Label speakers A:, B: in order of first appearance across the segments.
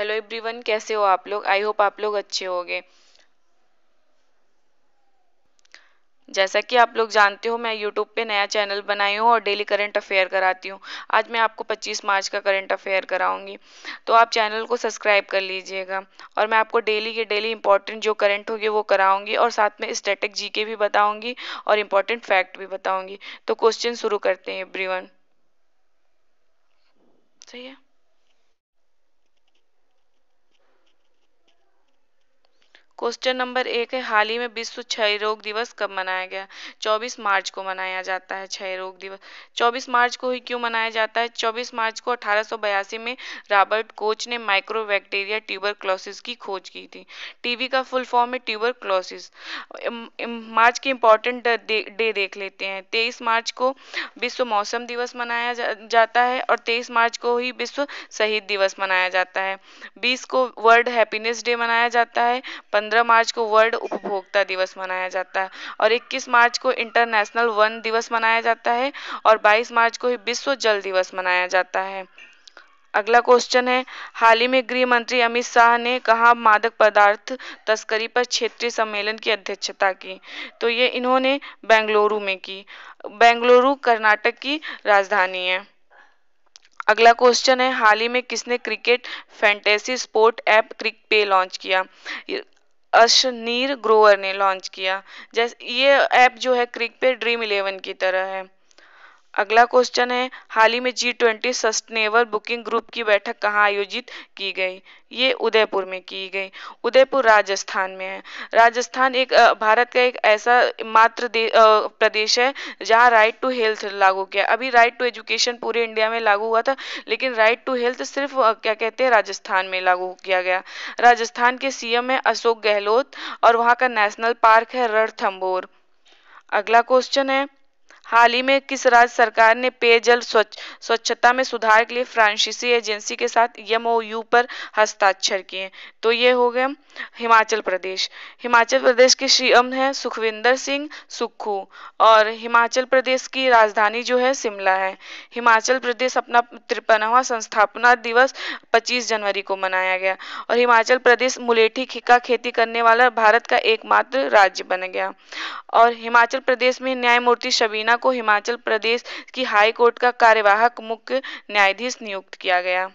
A: hello everyone कैसे हो आप लोग आई होप आप लोग अच्छे होंगे जैसा कि आप लोग जानते हो मैं यूट्यूब पे नया चैनल बनाई हूँ और डेली करंट अफेयर कराती हूँ आज मैं आपको 25 मार्च का करंट अफेयर कराऊंगी तो आप चैनल को सब्सक्राइब कर लीजिएगा और मैं आपको डेली के डेली इंपॉर्टेंट जो करंट होगी वो कराऊंगी और साथ में स्टेटिक जी भी बताऊंगी और इम्पोर्टेंट फैक्ट भी बताऊंगी तो क्वेश्चन शुरू करते हैं एवरी सही है क्वेश्चन नंबर एक है हाल ही में विश्व क्षय रोग दिवस कब मनाया गया 24 मार्च को मनाया जाता है क्षय रोग दिवस 24 मार्च को ही क्यों मनाया जाता है 24 मार्च को अठारह में रॉबर्ट कोच ने ट्यूबर क्लोसिस की खोज की थी टीवी का फुल फॉर्म है ट्यूबर क्लोसिस मार्च के इंपॉर्टेंट डे दे, देख लेते हैं तेईस मार्च को विश्व मौसम दिवस मनाया जा, जाता है और तेईस मार्च को ही विश्व शहीद दिवस मनाया जाता है बीस को वर्ल्ड हैप्पीनेस डे मनाया जाता है पंद्रह मार्च को वर्ल्ड उपभोक्ता दिवस मनाया जाता है और इक्कीस मार्च को इंटरनेशनल वन दिवस मनाया जाता है और बाईस मार्च को ही विश्व जल दिवस मनाया जाता है अगला क्वेश्चन है हाल ही में गृह मंत्री अमित शाह ने कहा मादक पदार्थ तस्करी पर क्षेत्रीय सम्मेलन की अध्यक्षता की तो ये इन्होंने बेंगलुरु में की बेंगलुरु कर्नाटक की राजधानी है अगला क्वेश्चन है हाल ही में किसने cricket fantasy sport app CricPe launch किया अशनीर ग्रोवर ने लॉन्च किया जैसे ये ऐप जो है क्रिक पे ड्रीम इलेवन की तरह है अगला क्वेश्चन है हाल ही में G twenty sustainable working group की बैठक कहाँ आयोजित की गई ये उदयपुर में की गई उदयपुर राजस्थान में है राजस्थान एक भारत का एक ऐसा मात्र प्रदेश है जहाँ राइट टू हेल्थ लागू किया अभी राइट टू एजुकेशन पूरे इंडिया में लागू हुआ था लेकिन राइट टू हेल्थ सिर्फ क्या कहते हैं राजस्थान में लागू किया गया राजस्थान के सी है अशोक गहलोत और वहाँ का नेशनल पार्क है रणथम्बोर अगला क्वेश्चन है हाल ही में किस राज्य सरकार ने पेयजल स्वच्छ स्वच्छता में सुधार के लिए फ्रांसीसी एजेंसी के साथ एम पर हस्ताक्षर किए तो ये हो गए हिमाचल प्रदेश हिमाचल प्रदेश के श्री एम है सुखविंदर सिंह सुक्खू और हिमाचल प्रदेश की राजधानी जो है शिमला है हिमाचल प्रदेश अपना तिरपनवा संस्थापना दिवस 25 जनवरी को मनाया गया और हिमाचल प्रदेश मुलेठी का खेती करने वाला भारत का एकमात्र राज्य बन गया और हिमाचल प्रदेश में न्यायमूर्ति शबीना को हिमाचल प्रदेश की हाई कोर्ट का कार्यवाहक मुख्य न्यायाधीश नियुक्त किया गया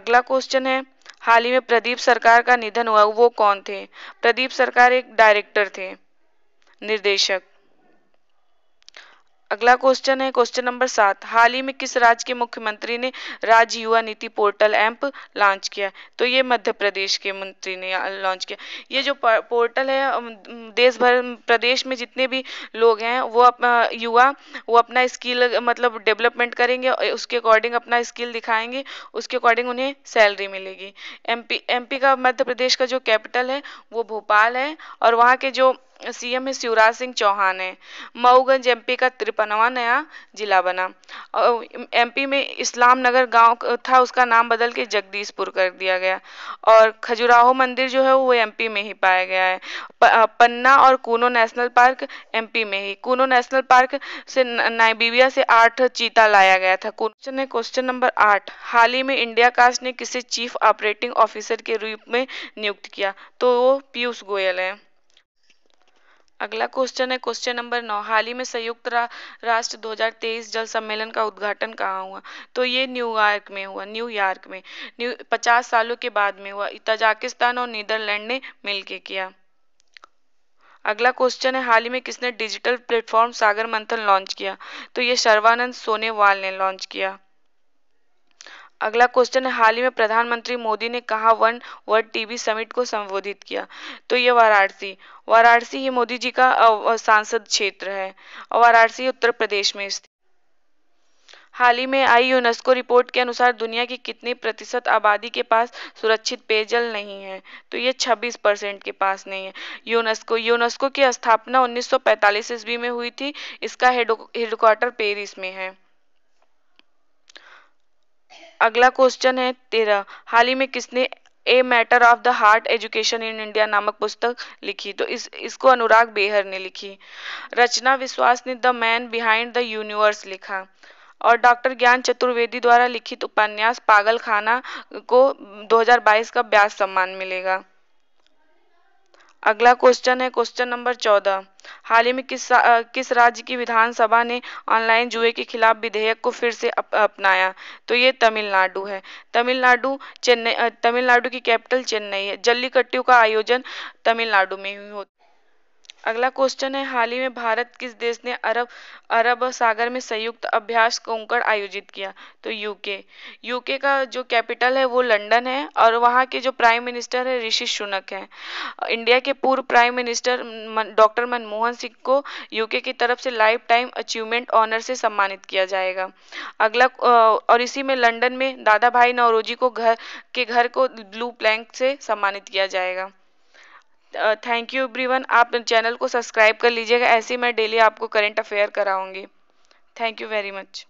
A: अगला क्वेश्चन है हाल ही में प्रदीप सरकार का निधन हुआ वो कौन थे प्रदीप सरकार एक डायरेक्टर थे निर्देशक अगला क्वेश्चन है क्वेश्चन नंबर सात हाल ही में किस राज्य के मुख्यमंत्री ने राज्य युवा नीति पोर्टल एम्प लॉन्च किया तो ये मध्य प्रदेश के मंत्री ने लॉन्च किया ये जो पोर्टल है देश भर प्रदेश में जितने भी लोग हैं वो अपना युवा वो अपना स्किल मतलब डेवलपमेंट करेंगे उसके अकॉर्डिंग अपना स्किल दिखाएंगे उसके अकॉर्डिंग उन्हें सैलरी मिलेगी एम पी का मध्य प्रदेश का जो कैपिटल है वो भोपाल है और वहाँ के जो सीएम है शिवराज सिंह चौहान है मऊगंज एमपी का तिरपनवा नया जिला बना और एमपी में इस्लाम नगर गाँव था उसका नाम बदल के जगदीशपुर कर दिया गया और खजुराहो मंदिर जो है वो एमपी में ही पाया गया है पन्ना और कूनो नेशनल पार्क एमपी में ही कूनो नेशनल पार्क से नाइबीबिया से आठ चीता लाया गया था क्वेश्चन है क्वेश्चन नंबर आठ हाल ही में इंडिया कास्ट ने किसे चीफ ऑपरेटिंग ऑफिसर के रूप में नियुक्त किया तो वो पीयूष गोयल है अगला क्वेश्चन है क्वेश्चन नंबर नौ हाल ही में संयुक्त रा, राष्ट्र 2023 जल सम्मेलन का उद्घाटन कहाँ हुआ तो ये न्यूयॉर्क में हुआ न्यूयॉर्क में न्यू पचास सालों के बाद में हुआ तजाकिस्तान और नीदरलैंड ने मिलकर किया अगला क्वेश्चन है हाल ही में किसने डिजिटल प्लेटफॉर्म सागर मंथन लॉन्च किया तो ये सर्वानंद सोनेवाल ने लॉन्च किया अगला क्वेश्चन है हाल ही में प्रधानमंत्री मोदी ने कहा वन वर्ल्ड टीबी समिट को संबोधित किया तो ये वाराणसी वाराणसी ही मोदी जी का सांसद क्षेत्र है और वाराणसी उत्तर प्रदेश में स्थित हाल ही में आई यूनेस्को रिपोर्ट के अनुसार दुनिया की कितने प्रतिशत आबादी के पास सुरक्षित पेयजल नहीं है तो ये 26 परसेंट के पास नहीं है यूनेस्को यूनेस्को की स्थापना 1945 ईस्वी में हुई थी इसका हेडक्वार्टर पेरिस में है अगला क्वेश्चन है तेरह हाल ही में किसने a matter of the heart education in India नामक पुस्तक लिखी तो इस इसको अनुराग बेहर ने लिखी रचना विश्वास ने the man behind the universe लिखा और डॉक्टर ज्ञान चतुर्वेदी द्वारा लिखित उपन्यास पागल खाना को 2022 का ब्यास सम्मान मिलेगा अगला क्वेश्चन है क्वेश्चन नंबर चौदह हाल ही में किस किस राज्य की विधानसभा ने ऑनलाइन जुए के खिलाफ विधेयक को फिर से अप, अपनाया तो ये तमिलनाडु है तमिलनाडु चेन्नई तमिलनाडु की कैपिटल चेन्नई है जल्लीकट्टू का आयोजन तमिलनाडु में ही होता अगला क्वेश्चन है हाल ही में भारत किस देश ने अरब अरब सागर में संयुक्त अभ्यास कोंकण आयोजित किया तो यूके यूके का जो कैपिटल है वो लंदन है और वहाँ के जो प्राइम मिनिस्टर है ऋषि सुनक है इंडिया के पूर्व prime minister doctor Manmohan Singh को यूके की तरफ से लाइफ टाइम अचीवमेंट ऑनर से सम्मानित किया जाएगा अगला और इसी में लंडन में दादा भाई नौरोजी को घर के घर को ब्लू प्लैंक से सम्मानित किया जाएगा थैंक यू एवरीवन आप चैनल को सब्सक्राइब कर लीजिएगा ऐसे ही मैं डेली आपको करंट अफेयर कराऊंगी थैंक यू वेरी मच